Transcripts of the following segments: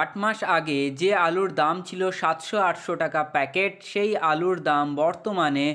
আট মাস আগে যে আলুর দাম ছিল সাতশো আটশো টাকা প্যাকেট সেই আলুর দাম বর্তমানে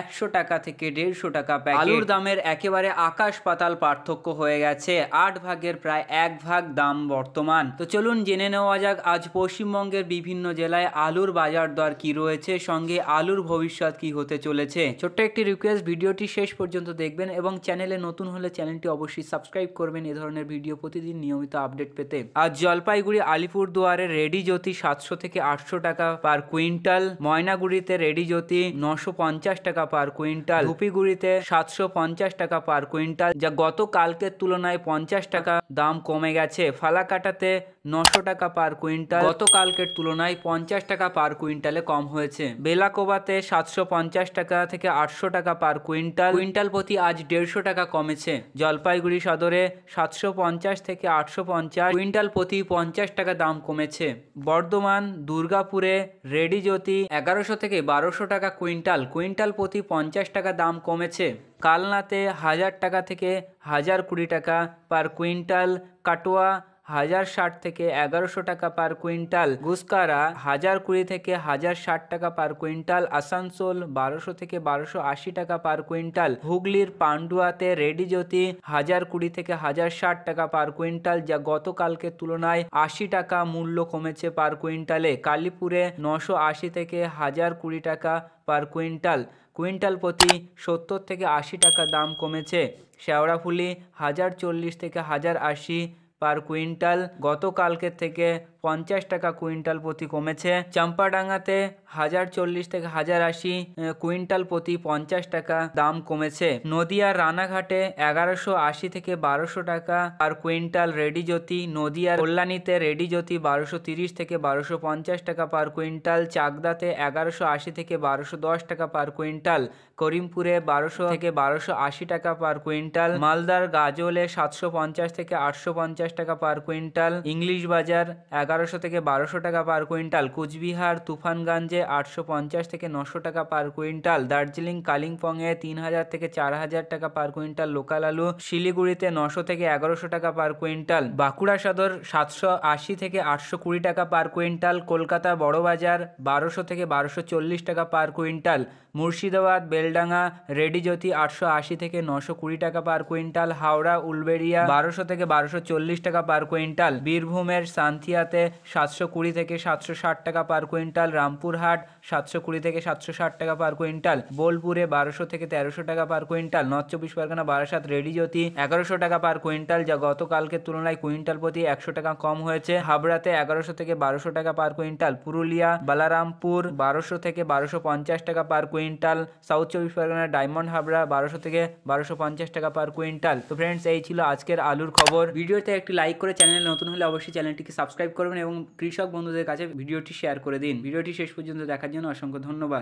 একশো টাকা থেকে দেড়শো টাকা প্যাকেট আলুর দামের একেবারে আকাশ পাতাল পার্থক্য হয়ে গেছে আট ভাগের প্রায় এক ভাগ দাম বর্তমান তো চলুন জেনে নেওয়া যাক আজ পশ্চিমবঙ্গের বিভিন্ন জেলায় আলুর বাজার দর কি রয়েছে সঙ্গে আলুর ভবিষ্যৎ কি হতে চলেছে ছোট্ট একটি রিকোয়েস্ট ভিডিওটি শেষ পর্যন্ত দেখবেন এবং চ্যানেলে নতুন হলে চ্যানেলটি অবশ্যই সাবস্ক্রাইব করবেন এ ধরনের ভিডিও প্রতিদিন নিয়মিত আপডেট পেতে আজ জলপাইগুড়ি আলিপুর দুয়ারে রেডি জ্যোতি সাতশো থেকে আটশো টাকা পার কুইন্টাল ময়নাগুড়িতে রেডি জ্যোতি নশো পঞ্চাশ টাকা টাকা পার কুইন্টাল ধুপিগুড়িতে সাতশো পঞ্চাশ টাকা পার কুইন্টাল যা কালকের তুলনায় পঞ্চাশ টাকা দাম কমে গেছে ফালাকাটাতে নশো টাকা পার কুইন্টাল গতকালকের তুলনায় পঞ্চাশ টাকা পার কুইন্টালে কম হয়েছে বেলাকোবাতে সাতশো পঞ্চাশ টাকা থেকে আটশো টাকা পার কুইন্টাল কুইন্টাল প্রতি আজ দেড়শো টাকা কমেছে জলপাইগুড়ি সদরে সাতশো পঞ্চাশ থেকে আটশো পঞ্চাশ কুইন্টাল প্রতি পঞ্চাশ টাকা দাম কমেছে বর্ধমান দুর্গাপুরে রেডি জ্যোতি এগারোশো থেকে বারোশো টাকা কুইন্টাল কুইন্টাল প্রতি পঞ্চাশ টাকা দাম কমেছে কালনাতে হাজার টাকা থেকে হাজার কুড়ি টাকা পার কুইন্টাল কাটোয়া হাজার ষাট থেকে এগারোশো টাকা পার কুইন্টাল গুসকারা হাজার কুড়ি থেকে হাজার ষাট টাকা পার কুইন্টাল আসানসোল বারোশো থেকে বারোশো আশি টাকা পার কুইন্টাল হুগলির পান্ডুয়াতে রেডি জ্যোতি হাজার কুড়ি থেকে হাজার ষাট টাকা পার কুইন্টাল যা গতকালকে তুলনায় আশি টাকা মূল্য কমেছে পার কুইন্টালে কালীপুরে নশো আশি থেকে হাজার কুড়ি টাকা পার কুইন্টাল কুইন্টাল প্রতি সত্তর থেকে আশি টাকা দাম কমেছে শেওড়াফুলি হাজার চল্লিশ থেকে হাজার আশি পার কুইন্টাল গতকালকের থেকে পঞ্চাশ টাকা কুইন্টাল প্রতি কমেছে চাম্পাডাঙ্গাতে হাজার চল্লিশ থেকে হাজার আশি কুইন্টাল প্রতি পঞ্চাশ টাকা দাম কমেছে নদিয়ার রানাঘাটে এগারোশো আশি থেকে বারোশো টাকা আর কুইন্টাল রেডি জ্যোতি নদিয়ার কল্যাণীতে রেডি জ্যোতি বারোশো তিরিশ থেকে বারোশো পঞ্চাশ টাকা পার কুইন্টাল চাকদাতে এগারোশো আশি থেকে বারোশো দশ টাকা পার কুইন্টাল করিমপুরে বারোশো থেকে বারোশো আশি টাকা পার কুইন্টাল মালদার গাজলে সাতশো পঞ্চাশ থেকে আটশো পঞ্চাশ টাকা পার কুইন্টাল ইংলিশ বাজার এগারোশো থেকে বারোশো টাকা পার কুইন্টাল কুচবিহার তুফানগঞ্জে আটশো পঞ্চাশ থেকে নশো টাকা পার কুইন্টাল দার্জিলিং কালিম্পংয়ে তিন হাজার থেকে চার হাজার টাকা পার কুইন্টাল লোকাল আলু শিলিগুড়িতে নশো থেকে এগারোশো টাকা পার কুইন্টাল বাঁকুড়া সদর সাতশো আশি থেকে আটশো কুড়ি টাকা পার কুইন্টাল কলকাতা বড়বাজার বারোশো থেকে বারোশো চল্লিশ টাকা পার কুইন্টাল মুর্শিদাবাদ বেলডাঙ্গা রেডিজ্যোতি আটশো আশি থেকে নশো কুড়ি টাকা পার কুইন্টাল হাওড়া উলবেড়িয়া বারোশো থেকে বারোশো চল্লিশ টাকা পার কুইন্টাল বীরভূমের সান্থিয়াতে সাতশো কুড়ি থেকে সাতশো ষাট টাকা পার কুইন্টাল রামপুরহাট সাতশো কুড়ি থেকে সাতশো ষাট টাকা পার কুইন্টাল বোলপুরে বারোশো থেকে তেরোশো টাকা পার কুইন্টাল নর্থ চব্বিশ পরগনা বারাসাত জ্যোতি এগারোশো টাকা পার কুইন্টাল যা গতকালকে তুলনায় কুইন্টাল প্রতি একশো টাকা কম হয়েছে হাবড়াতে এগারোশো থেকে বারোশো টাকা পার কুইন্টাল পুরুলিয়া বালারামপুর বারোশো থেকে বারোশো পঞ্চাশ টাকা পার কুইন্টাল সাউথ চব্বিশ পরগনা ডায়মন্ড হাবড়া বারোশো থেকে বারোশো পঞ্চাশ টাকা পার কুইন্টাল তো ফ্রেন্ডস এই ছিল আজকের আলুর খবর ভিডিওতে একটি ভিডিওটি লাইক করে চ্যানেলে নতুন হলে অবশ্যই চ্যানেলটিকে সাবস্ক্রাইব করবেন এবং কৃষক বন্ধুদের কাছে ভিডিওটি শেয়ার করে দিন ভিডিওটি শেষ পর্যন্ত দেখার জন্য অসংখ্য ধন্যবাদ